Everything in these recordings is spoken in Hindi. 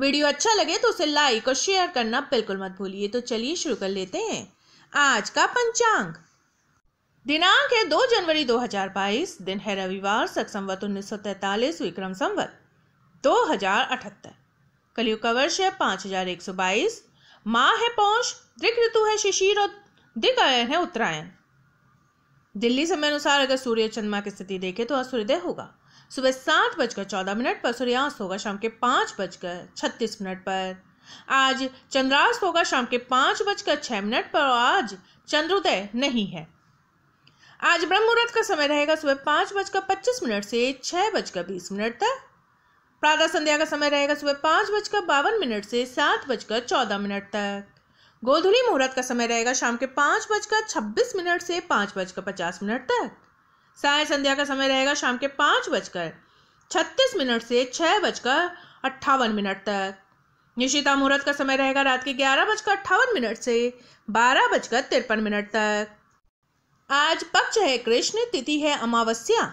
वीडियो अच्छा लगे तो उसे लाइक और शेयर करना बिल्कुल मत भूलिए तो चलिए शुरू कर लेते हैं आज का पंचांग दिनांक है 2 जनवरी 2022 दिन है रविवार सक संवत उन्नीस विक्रम संवत दो कलयुग का वर्ष है पांच माह है पौष दिग ऋतु है शिशिर और दिग है उत्तरायण दिल्ली समय अनुसार अगर सूर्य चंद्रमा की स्थिति देखें तो आज सूर्योदय होगा सुबह सात बजकर चौदह मिनट पर सूर्यास्त होगा शाम के पाँच बजकर छत्तीस मिनट पर आज चंद्रास्त होगा शाम के पाँच बजकर छः मिनट पर आज चंद्रोदय नहीं है आज ब्रह्म मुहूर्त का समय रहेगा सुबह पाँच बजकर पच्चीस मिनट से छः बजकर बीस मिनट तक प्रातः संध्या का समय रहेगा सुबह पाँच बजकर बावन मिनट से सात बजकर चौदह मिनट तक गोधुली मुहूर्त का समय रहेगा शाम के पाँच बजकर छब्बीस मिनट से पाँच बजकर पचास मिनट तक साय संध्या का समय रहेगा शाम के पाँच बजकर छत्तीस मिनट से छः बजकर अट्ठावन मिनट तक निशिता मुहूर्त का समय रहेगा रात के ग्यारह बजकर अट्ठावन मिनट से बारह बजकर तिरपन मिनट तक आज पक्ष है कृष्ण तिथि है अमावस्या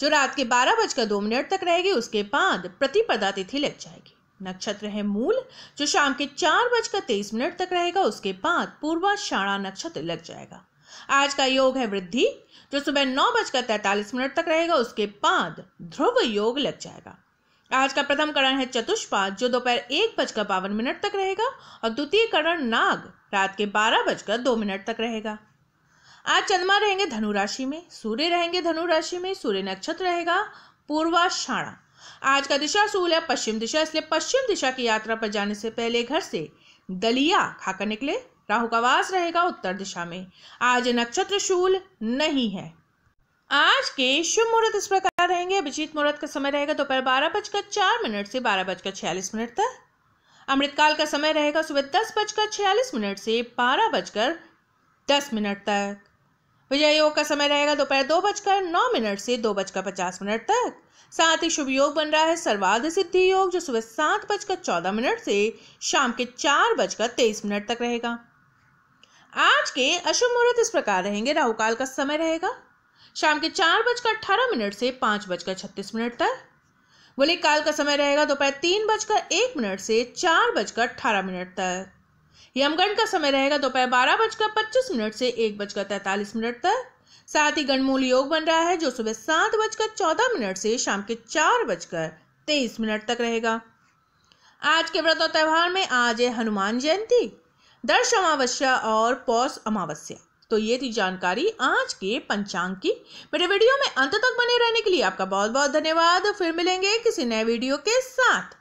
जो रात के बारह बजकर दो मिनट तक रहेगी उसके बाद प्रतिपदा तिथि लग जाएगी नक्षत्र है मूल जो शाम के चार बजकर तेईस मिनट तक रहेगा उसके बाद पूर्वाषाणा नक्षत्र लग जाएगा आज का योग है वृद्धि जो सुबह नौ बजकर तैतालीस मिनट तक रहेगा उसके बाद ध्रुव योग लग जाएगा आज का प्रथम करण है चतुष्पाद जो दोपहर एक बजकर बावन मिनट तक रहेगा और द्वितीय करण नाग रात के बारह बजकर दो मिनट तक रहेगा आज चंद्रमा रहेंगे धनु राशि में सूर्य रहेंगे धनु राशि में सूर्य नक्षत्र रहेगा पूर्वाषाणा आज का दिशा सूल है पश्चिम दिशा इसलिए पश्चिम दिशा की यात्रा पर जाने से पहले घर से दलिया खाकर निकले राहु का वास रहेगा उत्तर दिशा में आज नक्षत्र शूल नहीं है आज के शुभ मुहूर्त इस प्रकार रहेंगे अभिजीत मुहूर्त का समय रहेगा दोपहर तो बारह बजकर चार मिनट से बारह बजकर छियालीस मिनट तक अमृतकाल का समय रहेगा सुबह दस बजकर छियालीस मिनट से बारह बजकर दस मिनट तक विजय योग का समय रहेगा दोपहर दो बजकर नौ मिनट से दो बजकर पचास मिनट तक साथ ही शुभ योग बन रहा है सर्वाध सिद्धि योग जो सुबह सात बजकर चौदह मिनट से शाम के चार बजकर तेईस मिनट तक रहेगा आज के अशुभ मुहूर्त इस प्रकार रहेंगे राहु काल का समय रहेगा शाम के चार बजकर अठारह मिनट से पाँच बजकर छत्तीस मिनट तक बोले काल का समय रहेगा दोपहर तीन बजकर एक मिनट से चार बजकर अठारह मिनट तक यमगण का समय रहेगा दोपहर बारह बजकर पच्चीस मिनट से एक बजकर तैंतालीस मिनट तक साथ ही गणमूल योग बन रहा है जो सुबह सात बजकर चौदह मिनट से शाम के चार बजकर तेईस मिनट तक रहेगा आज के व्रत और त्यौहार में आज है हनुमान जयंती दर्श अमावस्या और पौष अमावस्या तो ये थी जानकारी आज के पंचांग की मेरे वीडियो में अंत तक बने रहने के लिए आपका बहुत बहुत धन्यवाद फिर मिलेंगे किसी नए वीडियो के साथ